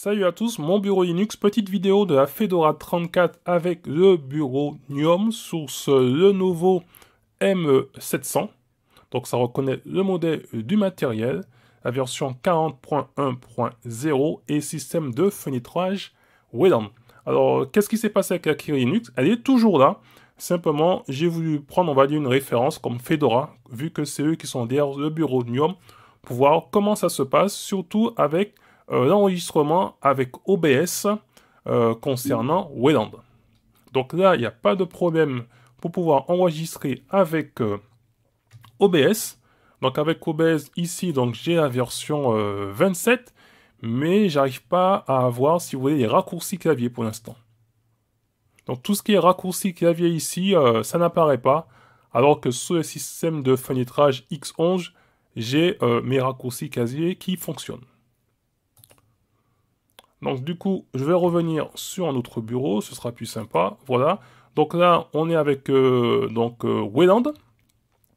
Salut à tous, mon bureau Linux, petite vidéo de la Fedora 34 avec le bureau sur source Lenovo m 700 Donc ça reconnaît le modèle du matériel, la version 40.1.0 et système de fenêtrage Wayland. Alors qu'est-ce qui s'est passé avec la Kiri Linux Elle est toujours là, simplement j'ai voulu prendre, on va dire, une référence comme Fedora, vu que c'est eux qui sont derrière le bureau Nium, pour voir comment ça se passe, surtout avec euh, l'enregistrement avec OBS euh, concernant Wayland. Donc là, il n'y a pas de problème pour pouvoir enregistrer avec euh, OBS. Donc avec OBS ici, donc j'ai la version 27, mais j'arrive pas à avoir, si vous voulez, les raccourcis clavier pour l'instant. Donc tout ce qui est raccourci clavier ici, ça n'apparaît pas. Alors que sous le système de fenêtrage X11, j'ai mes raccourcis clavier qui fonctionnent. Donc du coup, je vais revenir sur notre bureau, ce sera plus sympa. Voilà. Donc là, on est avec euh, donc euh, Wayland.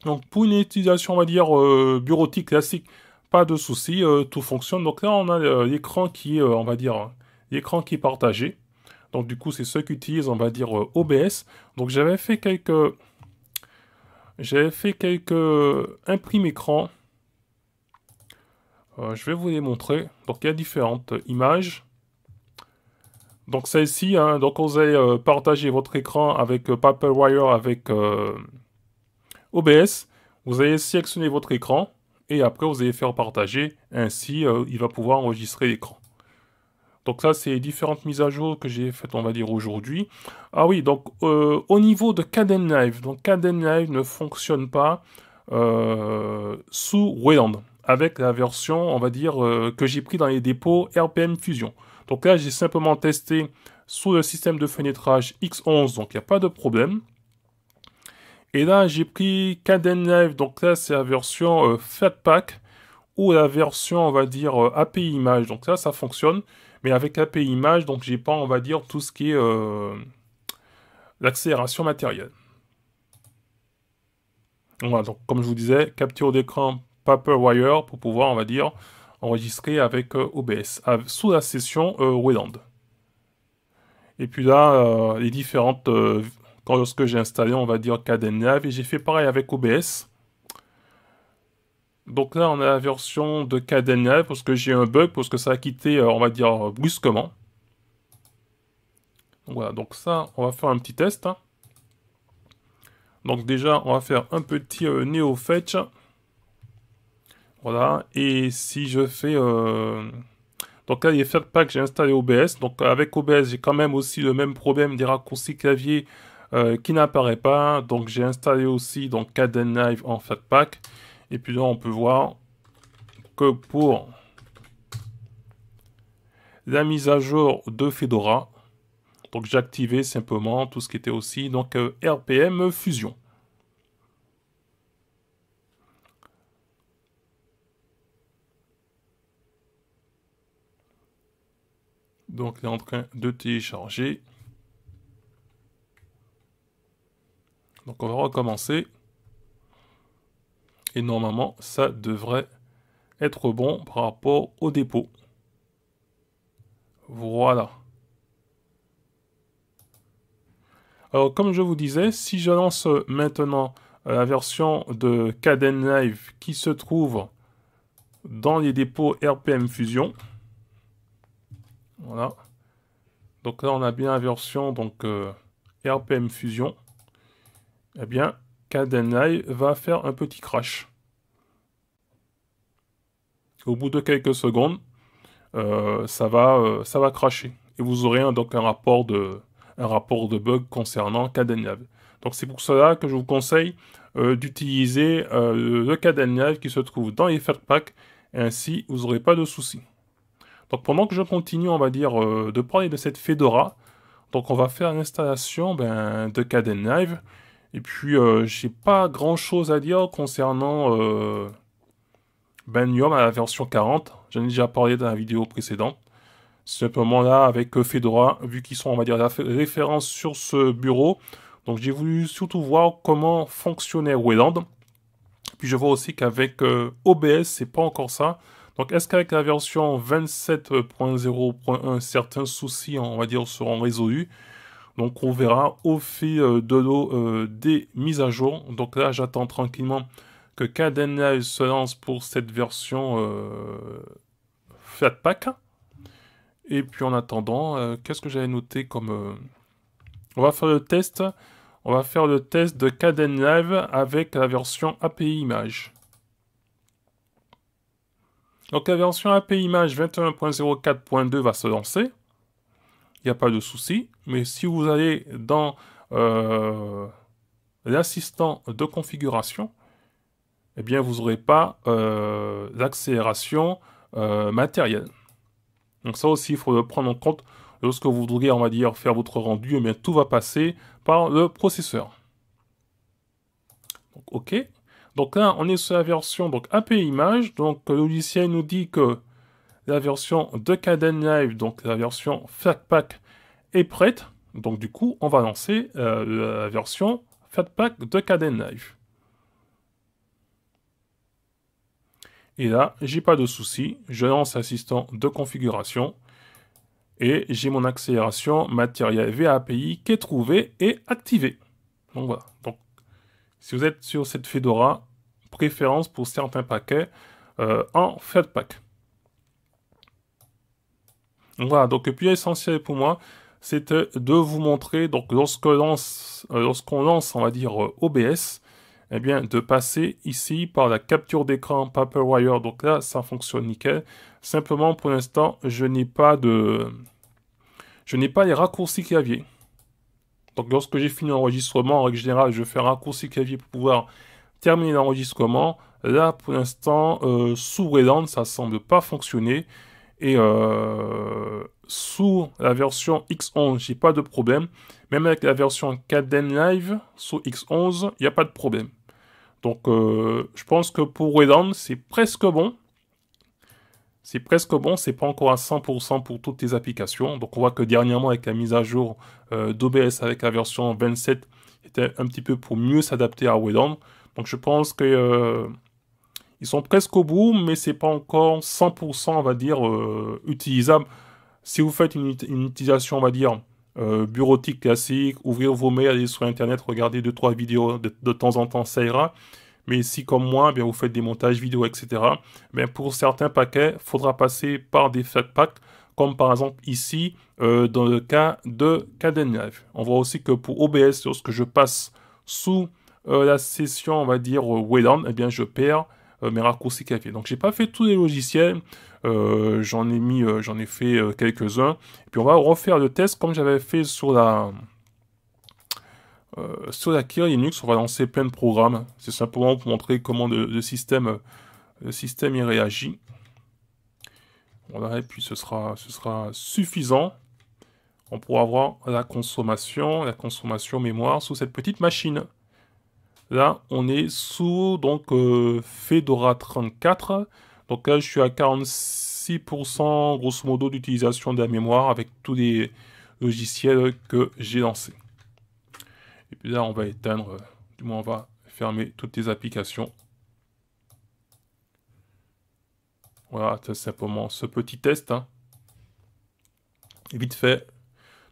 Donc pour une utilisation, on va dire, euh, bureautique classique, pas de souci, tout fonctionne. Donc là, on a l'écran qui est, on va dire, l'écran qui est partagé. Donc du coup, c'est ceux qui utilisent, on va dire, OBS. Donc j'avais fait quelques... J'avais fait quelques imprimes écran. je vais vous les montrer. Donc il y a différentes images. Donc celle-ci, vous hein, donc vous euh, partager votre écran avec euh, Paperwire, avec euh, OBS. Vous allez sélectionner votre écran et après vous allez faire partager. Ainsi, euh, il va pouvoir enregistrer l'écran. Donc ça, c'est différentes mises à jour que j'ai faites, on va dire, aujourd'hui. Ah oui, donc au niveau de Caden Live, donc Caden Live ne fonctionne pas sous Wayland avec la version, on va dire, que j'ai pris dans les dépôts RPM Fusion. Donc là, j'ai simplement testé sous le système de fenêtrage X11, donc il n'y a pas de problème. Et là, j'ai pris Caden Live, donc là, c'est la version euh, Pack ou la version, on va dire, euh, API Image. Donc là, ça fonctionne, mais avec API Image, donc j'ai pas, on va dire, tout ce qui est euh, l'accélération matérielle. Voilà, donc comme je vous disais, capture d'écran Paperwire pour pouvoir, on va dire, enregistré avec euh, OBS, sous la session euh, Wayland. Et puis là, euh, les différentes... quand, que j'ai installé, on va dire Cadenlive, et j'ai fait pareil avec OBS. Donc là, on a la version de Cadenlive, parce que j'ai un bug, parce que ça a quitté, on va dire, brusquement. Voilà, donc ça, on va faire un petit test. Hein. Donc déjà, on va faire un petit NeoFetch. Voilà. Et si je fais... Euh, donc là, il y a Fatpak, j'ai installé OBS. Donc avec OBS, j'ai quand même aussi le même problème des raccourcis clavier euh, qui n'apparaît pas. Donc j'ai installé aussi donc Caden Live en Fatpack, Et puis là, on peut voir que pour la mise à jour de Fedora, donc j'ai activé simplement tout ce qui était aussi donc euh, RPM Fusion. Donc, il est en train de télécharger. Donc, on va recommencer. Et normalement, ça devrait être bon par rapport au dépôt. Voilà. Alors, comme je vous disais, si je lance maintenant euh, la version de Caden Live qui se trouve dans les dépôts RPM Fusion, voilà. Donc là, on a bien la version donc, euh, RPM Fusion. Eh bien, CadenLive va faire un petit crash. Au bout de quelques secondes, euh, ça, va, euh, ça va crasher. Et vous aurez un, donc un rapport de, un rapport de bug concernant CadenLive. Donc c'est pour cela que je vous conseille d'utiliser le CadenLive qui se trouve dans les Pack. Ainsi, vous n'aurez pas de soucis. Donc pendant que je continue, on va dire, euh, de parler de cette Fedora, donc on va faire l'installation ben, de Caden Live. Et puis, euh, j'ai pas grand chose à dire concernant euh, ben à la version 40. J'en ai déjà parlé dans la vidéo précédente. Simplement là, avec euh, Fedora, vu qu'ils sont, on va dire, la référence sur ce bureau. Donc j'ai voulu surtout voir comment fonctionnait Wayland. Puis je vois aussi qu'avec OBS, c'est pas encore ça. Donc, est-ce qu'avec la version 27.0.1, certains soucis, on va dire, seront résolus Donc, on verra au fil euh, de l'eau euh, des mises à jour. Donc là, j'attends tranquillement que Caden se lance pour cette version euh, Flatpak. Et puis, en attendant, qu'est-ce que j'avais noté comme... On va faire le test. On va faire le test de Caden Live avec la version API Image. Donc la version AP Image 21.04.2 va se lancer. Il n'y a pas de souci. Mais si vous allez dans euh, l'assistant de configuration, eh bien vous n'aurez pas l'accélération euh, euh, matérielle. Donc ça aussi, il faut le prendre en compte lorsque vous voudriez, on va dire, faire votre rendu, eh bien tout va passer par le processeur. Donc, OK. Donc là, on est sur la version donc API image. Donc le euh, logiciel nous dit que la version de Caden Live, donc la version Flatpak, est prête. Donc du coup, on va lancer euh, la version Flatpak de Caden Live. Et là, j'ai pas de souci. Je lance assistant de configuration. Et j'ai mon accélération matériel VAPI qui est trouvé et activé Donc voilà. Donc, si vous êtes sur cette Fedora, préférence pour certains paquets euh, en Fedpack. Voilà, donc le plus essentiel pour moi, c'était de vous montrer, donc euh, lorsqu'on lance, lance, on va dire, euh, OBS, eh bien, de passer ici par la capture d'écran Paperwire. Donc là, ça fonctionne nickel. Simplement, pour l'instant, je n'ai pas de... Je n'ai pas les raccourcis clavier. Donc lorsque j'ai fini l'enregistrement, en règle générale, je fais un raccourci clavier pour pouvoir Terminé l'enregistrement. Là, pour l'instant, euh, sous Wayland, ça semble pas fonctionner. Et euh, sous la version X11, j'ai pas de problème. Même avec la version Caden Live, sous X11, il n'y a pas de problème. Donc, euh, je pense que pour Wayland, c'est presque bon. C'est presque bon, c'est pas encore à 100% pour toutes les applications. Donc, on voit que dernièrement, avec la mise à jour d'OBS avec la version 27, c'était un petit peu pour mieux s'adapter à Wayland. Donc je pense que euh, ils sont presque au bout, mais c'est pas encore 100%, on va dire, euh, utilisable. Si vous faites une, utilisation, on va dire, euh, bureautique classique, ouvrir vos mails, aller sur Internet, regarder deux trois vidéos de, temps en temps, ça ira. Mais si, comme moi, eh bien, vous faites des montages vidéo, etc., Mais eh pour certains paquets, il faudra passer par des fat packs, comme par exemple ici, dans le cas de Caden On voit aussi que pour OBS, lorsque je passe sous euh, la session, on va dire, euh, Wayland, eh bien, je perds euh, mes raccourcis café. Donc, j'ai pas fait tous les logiciels. j'en ai mis, j'en ai fait quelques-uns. puis, on va refaire le test comme j'avais fait sur la... sur la Kira Linux, on va lancer plein de programmes. C'est simplement pour montrer comment le, système, le système y réagit. Voilà, et puis ce sera, ce sera suffisant on pourra voir la consommation, la consommation mémoire sous cette petite machine. Là, on est sous donc euh, Fedora 34. Donc là, je suis à 46% grosso modo d'utilisation de la mémoire avec tous les logiciels que j'ai lancés. Et puis là, on va éteindre, euh, du moins on va fermer toutes les applications. Voilà, c'est simplement ce petit test. Hein. Et Vite fait.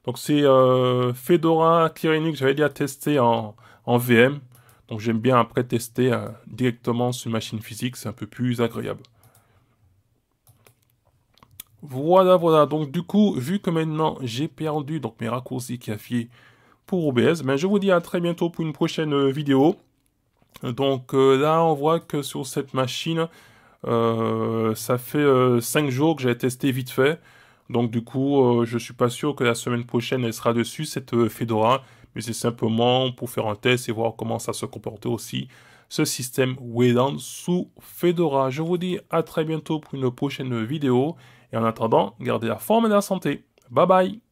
Donc c'est euh, Fedora Linux, j'avais déjà testé en, en VM. Donc j'aime bien après tester euh, directement sur machine physique, c'est un peu plus agréable. Voilà, voilà. Donc du coup, vu que maintenant j'ai perdu donc mes raccourcis café pour OBS, mais ben, je vous dis à très bientôt pour une prochaine euh, vidéo. Donc euh, là, on voit que sur cette machine, ça fait 5 jours que j'ai testé vite fait. Donc du coup, euh, je suis pas sûr que la semaine prochaine elle sera dessus cette euh, Fedora, mais c'est simplement pour faire un test et voir comment ça se comporte aussi ce système Wayland sous Fedora. Je vous dis à très bientôt pour une prochaine vidéo et en attendant, gardez la forme et la santé. Bye bye